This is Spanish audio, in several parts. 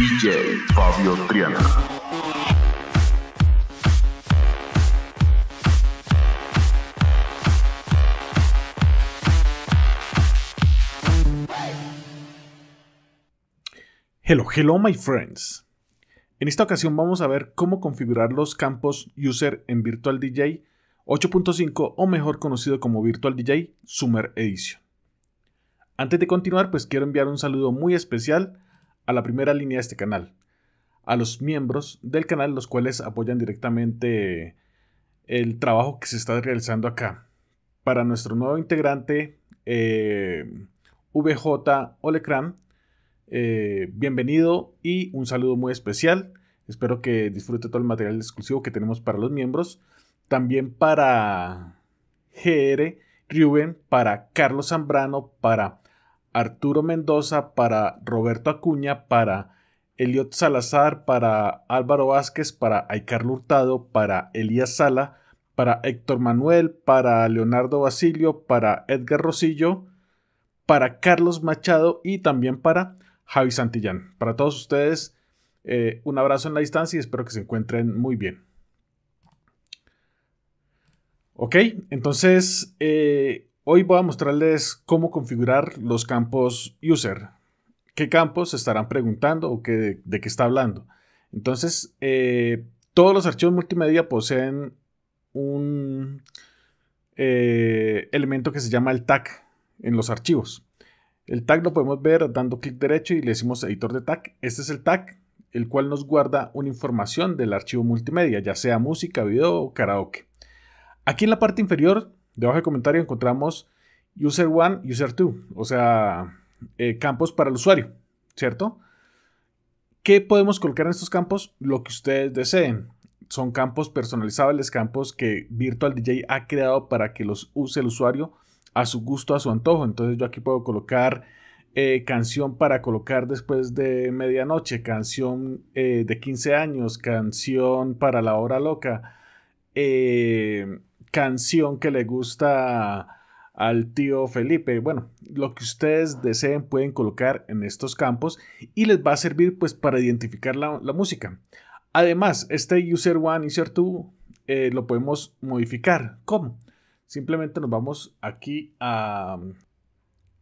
DJ Fabio Triana. Hello, hello my friends. En esta ocasión vamos a ver cómo configurar los campos user en Virtual DJ 8.5 o mejor conocido como Virtual DJ Summer Edition. Antes de continuar, pues quiero enviar un saludo muy especial a a la primera línea de este canal, a los miembros del canal, los cuales apoyan directamente el trabajo que se está realizando acá. Para nuestro nuevo integrante, eh, VJ Olecran, eh, bienvenido y un saludo muy especial. Espero que disfrute todo el material exclusivo que tenemos para los miembros. También para GR, Ruben, para Carlos Zambrano, para Arturo Mendoza, para Roberto Acuña, para Eliot Salazar, para Álvaro Vázquez, para Aicar Hurtado, para Elías Sala, para Héctor Manuel, para Leonardo Basilio, para Edgar Rosillo, para Carlos Machado y también para Javi Santillán. Para todos ustedes, eh, un abrazo en la distancia y espero que se encuentren muy bien. Ok, entonces eh, Hoy voy a mostrarles cómo configurar los campos user. ¿Qué campos se estarán preguntando o qué, de, qué está hablando? Entonces, eh, todos los archivos multimedia poseen un eh, elemento que se llama el tag en los archivos. El tag lo podemos ver dando clic derecho y le decimos editor de tag. Este es el tag, el cual nos guarda una información del archivo multimedia, ya sea música, video o karaoke. Aquí en la parte inferior Debajo de comentario encontramos user 1, user 2, o sea, eh, campos para el usuario, ¿cierto? ¿Qué podemos colocar en estos campos? Lo que ustedes deseen. Son campos personalizables, campos que Virtual DJ ha creado para que los use el usuario a su gusto, a su antojo. Entonces yo aquí puedo colocar eh, canción para colocar después de medianoche, canción eh, de 15 años, canción para la hora loca canción que le gusta al tío Felipe. Bueno, lo que ustedes deseen pueden colocar en estos campos y les va a servir pues para identificar la, música. Además, este user one, user two eh, lo podemos modificar. ¿Cómo? Simplemente nos vamos aquí a...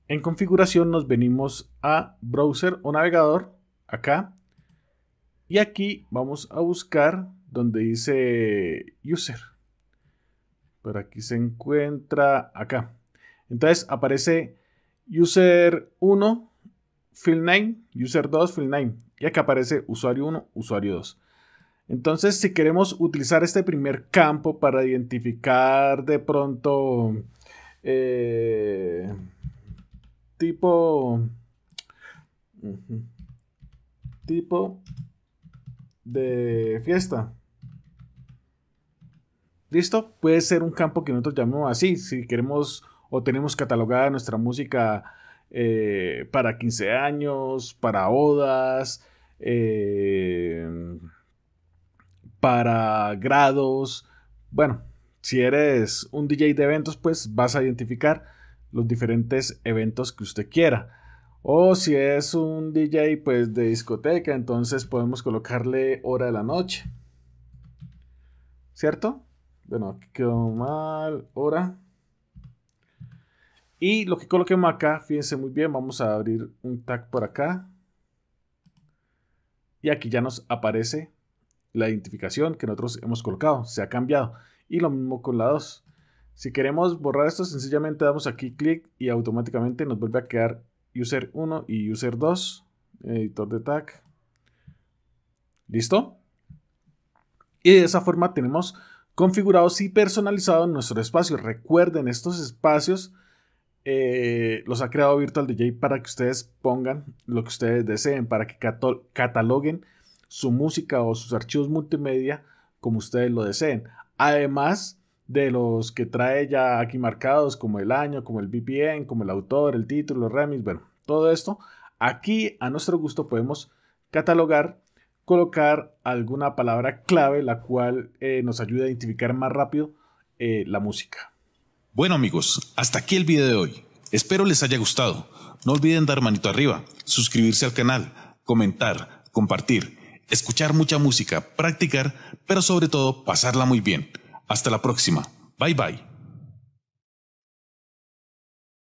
En configuración nos venimos a browser o navegador, acá. Y aquí vamos a buscar donde dice user. Por aquí se encuentra acá. Entonces aparece user 1, field name, user 2, field name. Y acá aparece usuario 1, usuario 2. Entonces, si queremos utilizar este primer campo para identificar de pronto eh, tipo, tipo de fiesta, ¿Listo? Puede ser un campo que nosotros llamemos así, si queremos o tenemos catalogada nuestra música eh, para 15 años, para odas, eh, para grados. Bueno, si eres un DJ de eventos, pues vas a identificar los diferentes eventos que usted quiera. O si es un DJ pues de discoteca, entonces podemos colocarle hora de la noche. ¿Cierto? Bueno, aquí quedó mal. Hora. Y lo que coloquemos acá, fíjense muy bien, vamos a abrir un tag por acá. Y aquí ya nos aparece la identificación que nosotros hemos colocado, se ha cambiado. Y lo mismo con la 2. Si queremos borrar esto, sencillamente damos aquí clic y automáticamente nos vuelve a quedar user 1 y user 2, editor de tag. ¿Listo? Y de esa forma tenemos configurados y personalizados en nuestro espacio. Recuerden, estos espacios eh, los ha creado Virtual DJ para que ustedes pongan lo que ustedes deseen, para que cataloguen su música o sus archivos multimedia como ustedes lo deseen. Además de los que trae ya aquí marcados, como el año, como el VPN, como el autor, el título, el remis, bueno, todo esto. Aquí a nuestro gusto podemos catalogar colocar alguna palabra clave la cual eh, nos ayude a identificar más rápido eh, la música. Bueno amigos, hasta aquí el video de hoy. Espero les haya gustado. No olviden dar manito arriba, suscribirse al canal, comentar, compartir, escuchar mucha música, practicar, pero sobre todo pasarla muy bien. Hasta la próxima. Bye bye.